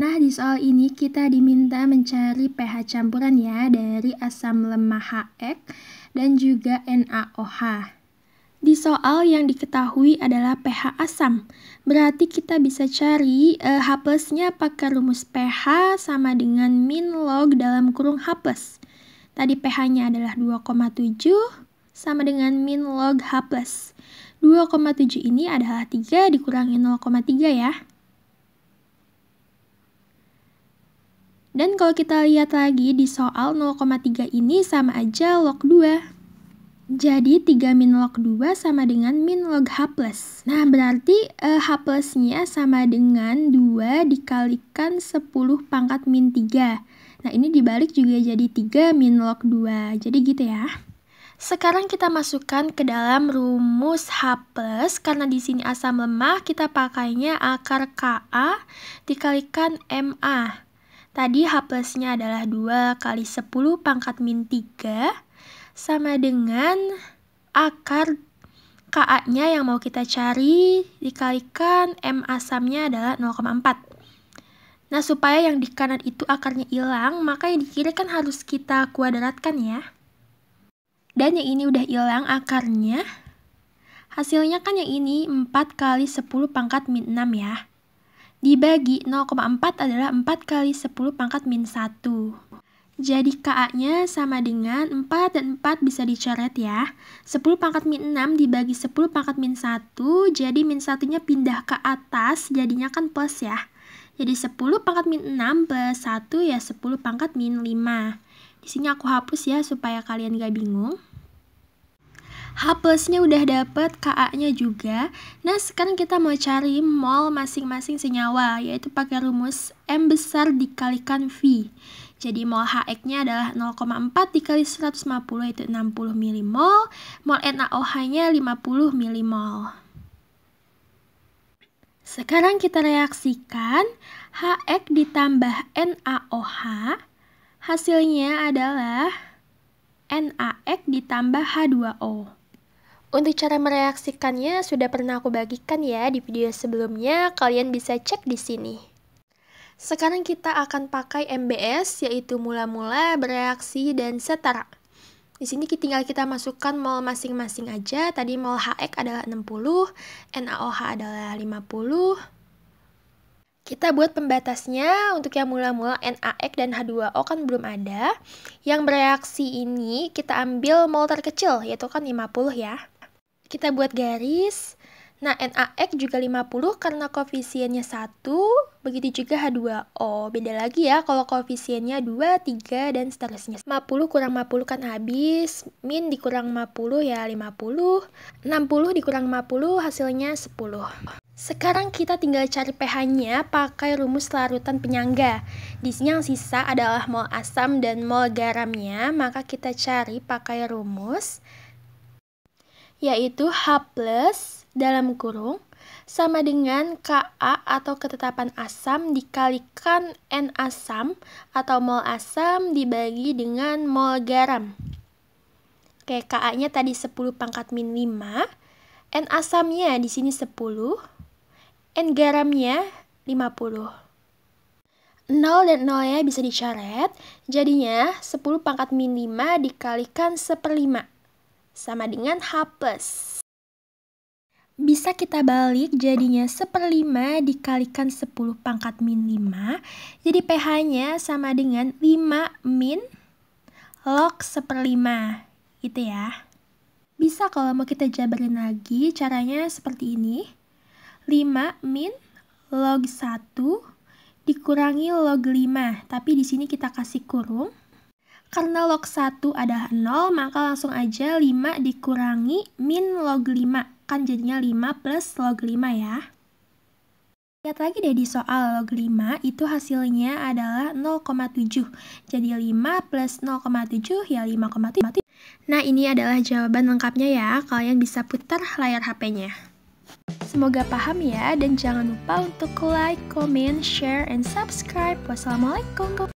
Nah, di soal ini kita diminta mencari pH campuran ya dari asam lemah HX dan juga NaOH. Di soal yang diketahui adalah pH asam, berarti kita bisa cari eh, H plusnya pakai rumus pH sama dengan min log dalam kurung H plus. Tadi pH-nya adalah 2,7 sama dengan min log H plus. 2,7 ini adalah 3 dikurangi 0,3 ya. Dan kalau kita lihat lagi di soal 0,3 ini sama aja log 2. Jadi 3 min log 2 sama dengan min log H plus. Nah, berarti eh, H plusnya sama dengan 2 dikalikan 10 pangkat min 3. Nah, ini dibalik juga jadi 3 min log 2. Jadi gitu ya. Sekarang kita masukkan ke dalam rumus H+, karena di sini asam lemah kita pakainya akar Ka dikalikan MA. Tadi H plusnya adalah 2 kali 10 pangkat min 3 sama dengan akar KA-nya yang mau kita cari dikalikan M asamnya adalah 0,4. Nah, supaya yang di kanan itu akarnya hilang, maka yang di kiri kan harus kita kuadratkan ya. Dan yang ini udah hilang akarnya. Hasilnya kan yang ini 4 kali 10 pangkat min 6 ya dibagi 0,4 adalah 4 kali 10 pangkat min 1. Jadi KA-nya sama dengan 4 dan 4 bisa dicoret ya. 10 pangkat min 6 dibagi 10 pangkat min 1, jadi min 1-nya pindah ke atas, jadinya kan plus ya. Jadi 10 pangkat min 6 plus 1 ya 10 pangkat min 5. Di sini aku hapus ya supaya kalian gak bingung. H plusnya udah dapet, KA-nya juga. Nah, sekarang kita mau cari mol masing-masing senyawa, yaitu pakai rumus M besar dikalikan V. Jadi mol HX-nya adalah 0,4 dikali 150 yaitu 60 milimol. Mol NaOH-nya 50 milimol. Sekarang kita reaksikan HX ditambah NaOH. Hasilnya adalah NaX ditambah H2O. Untuk cara mereaksikannya sudah pernah aku bagikan ya di video sebelumnya, kalian bisa cek di sini. Sekarang kita akan pakai MBS, yaitu mula-mula, bereaksi, dan setara. Di sini kita tinggal kita masukkan mol masing-masing aja. Tadi mol HX adalah 60, NaOH adalah 50, kita buat pembatasnya untuk yang mula-mula NaX dan H2O kan belum ada. Yang bereaksi ini kita ambil mol terkecil, yaitu kan 50 ya. Kita buat garis. Nah, NaX juga 50 karena koefisiennya 1, begitu juga H2O. Beda lagi ya kalau koefisiennya 2, 3, dan seterusnya. 50 kurang 50 kan habis, min dikurang 50 ya 50, 60 dikurang 50 hasilnya 10. Sekarang kita tinggal cari pH-nya pakai rumus larutan penyangga. Di sini yang sisa adalah mol asam dan mol garamnya, maka kita cari pakai rumus yaitu H plus dalam kurung sama dengan Ka atau ketetapan asam dikalikan N asam atau mol asam dibagi dengan mol garam. Oke, Ka-nya tadi 10 pangkat min 5, N asamnya di sini 10, N garamnya 50. 0 dan 0 ya bisa dicoret, jadinya 10 pangkat min 5 dikalikan seperlima sama dengan H+. plus. Bisa kita balik jadinya 1 per 5 dikalikan 10 pangkat min 5. Jadi pH-nya sama dengan 5 min log 1 per 5. Gitu ya. Bisa kalau mau kita jabarin lagi, caranya seperti ini. 5 min log 1 dikurangi log 5. Tapi di sini kita kasih kurung. Karena log 1 adalah 0, maka langsung aja 5 dikurangi min log 5. Kan jadinya 5 plus log 5 ya. Lihat lagi deh di soal log 5, itu hasilnya adalah 0,7. Jadi 5 plus 0,7 ya 5,7. Nah ini adalah jawaban lengkapnya ya, kalian bisa putar layar HP-nya. Semoga paham ya, dan jangan lupa untuk like, comment, share, and subscribe. Wassalamualaikum.